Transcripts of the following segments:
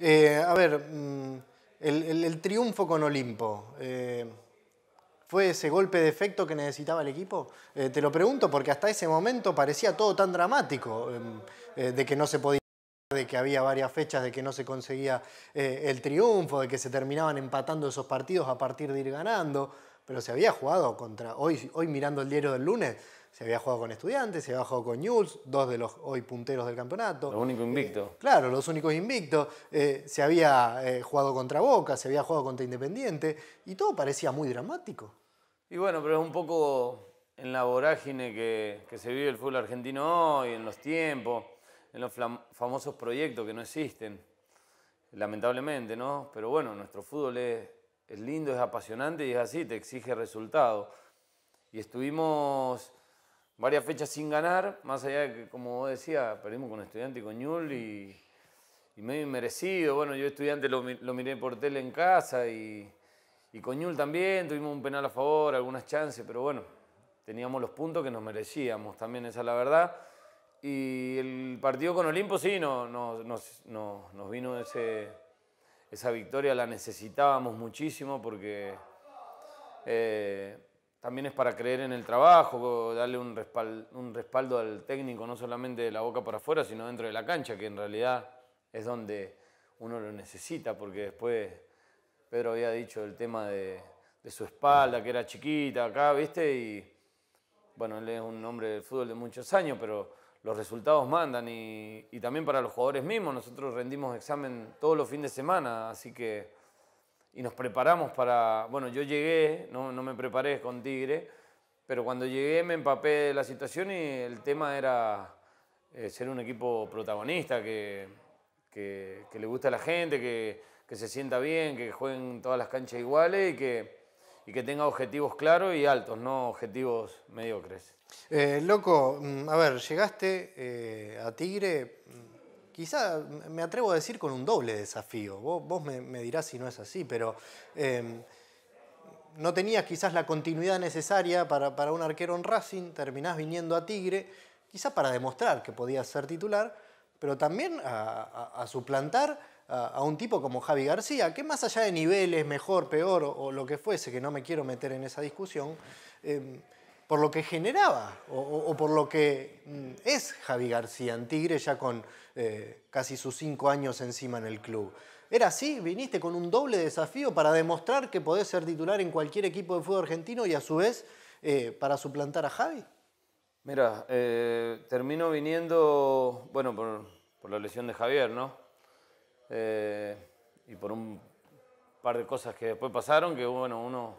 Eh, a ver, mm, el, triunfo con Olimpo, eh, ¿fue ese golpe de efecto que necesitaba el equipo? Eh, te lo pregunto porque hasta ese momento parecía todo tan dramático, em, de que no se podía de que había varias fechas de que no se conseguía el triunfo, de que se terminaban empatando esos partidos a partir de ir ganando, pero se había jugado contra, hoy, hoy mirando el diario del lunes, se había jugado con Estudiantes, se había jugado con Newell's, dos de los hoy punteros del campeonato. Los únicos eh, invictos. claro, los únicos invictos. Eh, se había eh, jugado contra Boca, se había jugado contra Independiente y todo parecía muy dramático. Y bueno, pero es un poco en la vorágine que, se vive el fútbol argentino hoy, en los tiempos, en los famosos proyectos que no existen, lamentablemente, ¿no? Pero bueno, nuestro fútbol es, es lindo, es apasionante y es así, te exige resultado. Y estuvimos varias fechas sin ganar, más allá de que, como vos decías, perdimos con Estudiante y con Ñul y, y medio Bueno, yo Estudiante lo, miré por tele en casa y, y con Ñul también, tuvimos un penal a favor, algunas chances, pero bueno, teníamos los puntos que nos merecíamos también, esa es la verdad. Y el partido con Olimpo sí, no, nos, vino ese, esa victoria, la necesitábamos muchísimo porque... Eh, también es para creer en el trabajo, darle un respaldo, un respaldo al técnico, no solamente de la boca para afuera, sino dentro de la cancha, que en realidad es donde uno lo necesita, porque después Pedro había dicho el tema de, su espalda, que era chiquita acá, ¿viste? Y bueno, él es un hombre del fútbol de muchos años, pero los resultados mandan y, y también para los jugadores mismos. Nosotros rendimos examen todos los fines de semana, así que y nos preparamos para, bueno, yo llegué, no, me preparé con Tigre, pero cuando llegué me empapé de la situación y el tema era eh, ser un equipo protagonista, que, que, le gusta a la gente, que, se sienta bien, que jueguen todas las canchas iguales y que, que tenga objetivos claros y altos, no objetivos mediocres. Eh, loco, mm, a ver, llegaste eh, a Tigre mm, quizá me atrevo a decir con un doble desafío. Vos, me, dirás si no es así, pero em, no tenías quizás la continuidad necesaria para, un arquero en Racing, terminás viniendo a Tigre, quizás para demostrar que podías ser titular, pero también a, suplantar a, un tipo como Javi García, que más allá de niveles, mejor, peor o, lo que fuese, que no me quiero meter en esa discusión, em, por lo que generaba o, por lo que mm, es Javi García en Tigre ya con eh, casi sus cinco años encima en el club. Era así, viniste con un doble desafío para demostrar que podés ser titular en cualquier equipo de fútbol argentino y a su vez eh, para suplantar a Javi. Mira, eh, termino viniendo, bueno, por, la lesión de Javier, ¿no? y por un par de cosas que después pasaron, que bueno, uno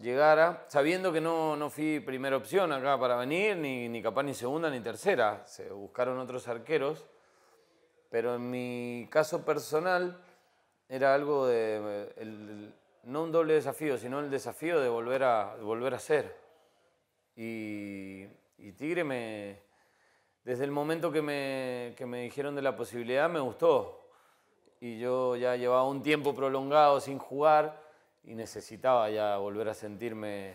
llegara, sabiendo que no, no fui primera opción acá para venir, ni, ni capaz ni segunda ni tercera, se buscaron otros arqueros, pero en mi caso personal era algo de, no un doble desafío, sino el desafío de volver a, volver a ser. Y, y, Tigre me, desde el momento que me, que me dijeron de la posibilidad, me gustó. Y yo ya llevaba un tiempo prolongado sin jugar y necesitaba ya volver a sentirme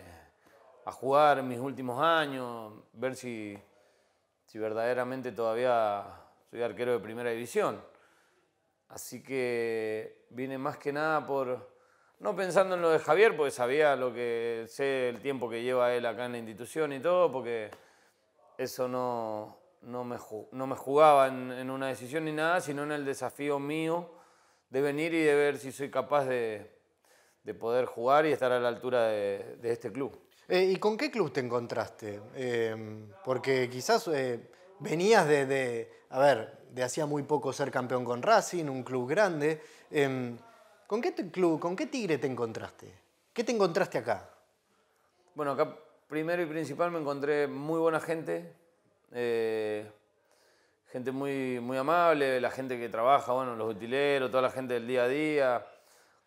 a jugar mis últimos años, ver si, si verdaderamente todavía soy arquero de primera división. Así que vine más que nada por, no pensando en lo de Javier, porque sabía lo que sé, el tiempo que lleva él acá en la institución y todo, porque eso no, no, me, no me jugaba en una decisión ni nada, sino en el desafío mío de venir y de ver si soy capaz de, de poder jugar y estar a la altura de, este club. Eh, ¿Y con qué club te encontraste? Eh, porque quizás eh, venías de, a ver, de hacía muy poco ser campeón con Racing, un club grande. ¿Con qué club, con qué Tigre te encontraste? ¿Qué te encontraste acá? Bueno, acá primero y principal me encontré muy buena gente, gente muy, muy amable, la gente que trabaja, bueno, los utileros, toda la gente del día a día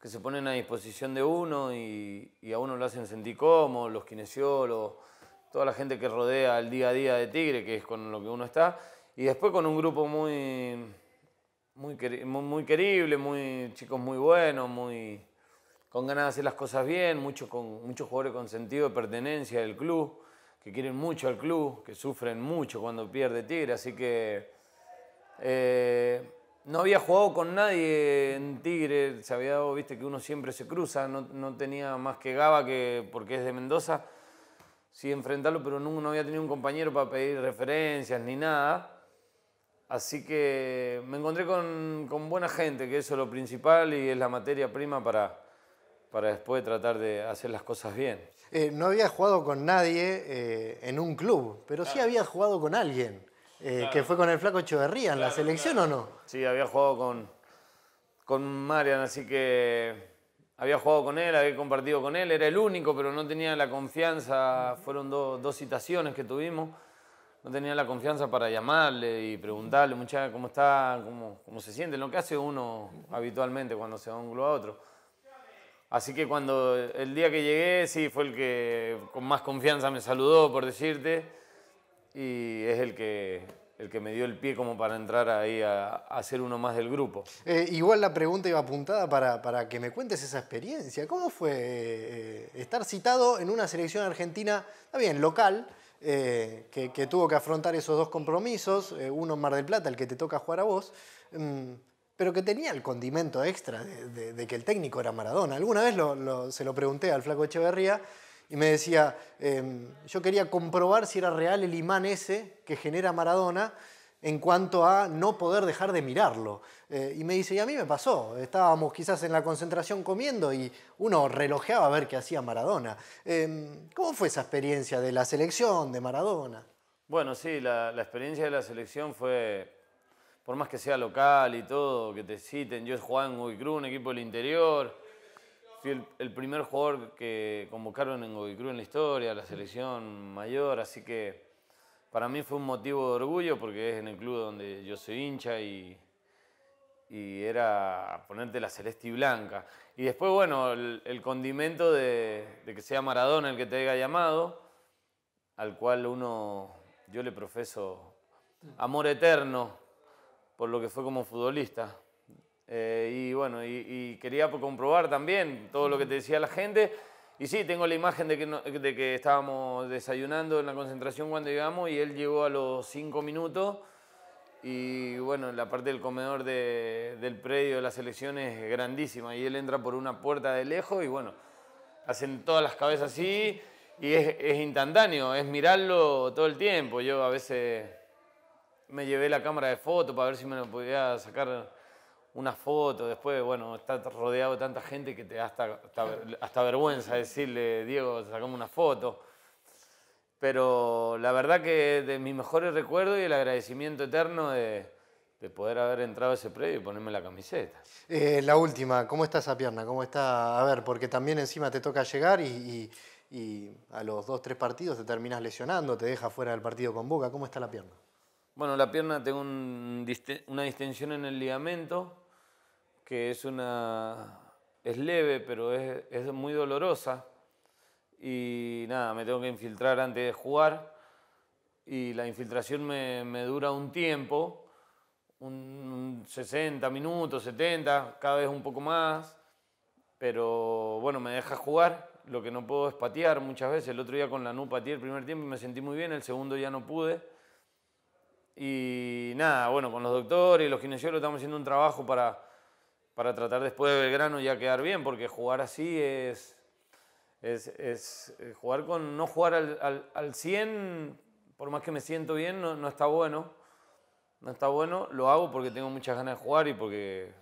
se ponen a disposición de uno y, a uno lo hacen sentir cómodo, los kinesiólogos, toda la gente que rodea el día a día de Tigre, que es con lo que uno está, y después con un grupo muy, muy, muy querible, muy chicos muy buenos, muy con ganas de hacer las cosas bien, muchos jugadores con sentido de pertenencia del club, que quieren mucho al club, que sufren mucho cuando pierde Tigre, así que eh, no había jugado con nadie en Tigre, se había dado, viste, que uno siempre se cruza, no, tenía más que Gaba, que, porque es de Mendoza, sí enfrentarlo, pero no, había tenido un compañero para pedir referencias ni nada. Así que me encontré con, buena gente, que eso es lo principal y es la materia prima para, después tratar de hacer las cosas bien. Eh, no había jugado con nadie eh, en un club, pero sí había jugado con alguien. Eh, que fue con el flaco Echeverría en la selección o no. Sí, había jugado con, con Marian, así que había jugado con él, había compartido con él, era el único, pero no tenía la confianza, fueron dos citaciones que tuvimos, no tenía la confianza para llamarle y preguntarle, mucha ¿cómo está? ¿Cómo, ¿Cómo se siente? Lo que hace uno habitualmente cuando se da un globo a otro. Así que cuando el día que llegué, sí, fue el que con más confianza me saludó, por decirte y es el que, el que me dio el pie como para entrar ahí a, ser uno más del grupo. Eh, igual la pregunta iba apuntada para, que me cuentes esa experiencia. ¿Cómo fue eh, eh, estar citado en una selección argentina, también local, que, tuvo que afrontar esos dos compromisos, uno en Mar del Plata, el que te toca jugar a vos, mm, pero que tenía el condimento extra de, que el técnico era Maradona? Alguna vez se lo pregunté al flaco Echeverría y me decía, em, yo quería comprobar si era real el imán ese que genera Maradona en cuanto a no poder dejar de mirarlo. Eh, y me dice, y a mí me pasó, estábamos quizás en la concentración comiendo y uno relojeaba a ver qué hacía Maradona. Em, ¿Cómo fue esa experiencia de la selección, de Maradona? Bueno, sí, la, experiencia de la selección fue, por más que sea local y todo, que te citen, yo es Juan en un equipo del interior, el, primer jugador que convocaron en Cruz en la historia, la selección mayor, así que para mí fue un motivo de orgullo porque es en el club donde yo soy hincha y, era ponerte la celeste y blanca. Y después, bueno, el, condimento de, de, que sea Maradona el que te haya llamado, al cual uno, yo le profeso amor eterno por lo que fue como futbolista. Eh, y bueno, y, quería comprobar también todo lo que te decía la gente. Y sí, tengo la imagen de que, de que estábamos desayunando en la concentración cuando llegamos y él llegó a los cinco minutos. Y bueno, la parte del comedor del predio de la selección es grandísima y él entra por una puerta de lejos y bueno, hacen todas las cabezas así y es, es instantáneo, es mirarlo todo el tiempo. Yo a veces me llevé la cámara de foto para ver si me lo podía sacar una foto, después, bueno, está rodeado de tanta gente que te da hasta, hasta, vergüenza decirle, Diego, sacame una foto. Pero la verdad que de mis mejores recuerdos y el agradecimiento eterno de, de poder haber entrado a ese predio y ponerme la camiseta. Eh, la última, ¿cómo está esa pierna? ¿Cómo está? A ver, porque también encima te toca llegar y, y, a los dos, tres partidos te terminas lesionando, te deja fuera del partido con Boca. ¿Cómo está la pierna? Bueno, la pierna tengo una distensión en el ligamento que es una. es leve, pero es, es muy dolorosa. Y nada, me tengo que infiltrar antes de jugar. Y la infiltración me, me dura un tiempo, un 60 minutos, 70, cada vez un poco más. Pero bueno, me deja jugar. Lo que no puedo es patear muchas veces. El otro día con la NU pateé el primer tiempo y me sentí muy bien. El segundo ya no pude. Y nada, bueno, con los doctores y los kinesiólogos estamos haciendo un trabajo para, para tratar después de grano ya quedar bien, porque jugar así es, es, eh, jugar con no jugar al, al, 100, por más que me siento bien, no, está bueno. No está bueno, lo hago porque tengo muchas ganas de jugar y porque,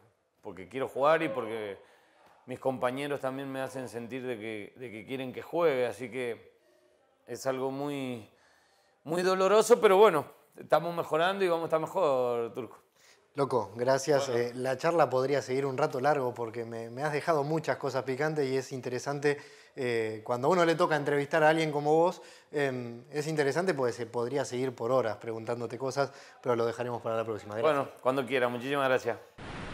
porque quiero jugar y porque mis compañeros también me hacen sentir de que, de que quieren que juegue, así que es algo muy, muy doloroso, pero bueno, estamos mejorando y vamos a estar mejor, Turco. Loco, gracias. Eh, la charla podría seguir un rato largo porque me, has dejado muchas cosas picantes y es interesante, eh, cuando a uno le toca entrevistar a alguien como vos, em, es interesante porque se podría seguir por horas preguntándote cosas, pero lo dejaremos para la próxima. Bueno, cuando quiera, muchísimas gracias.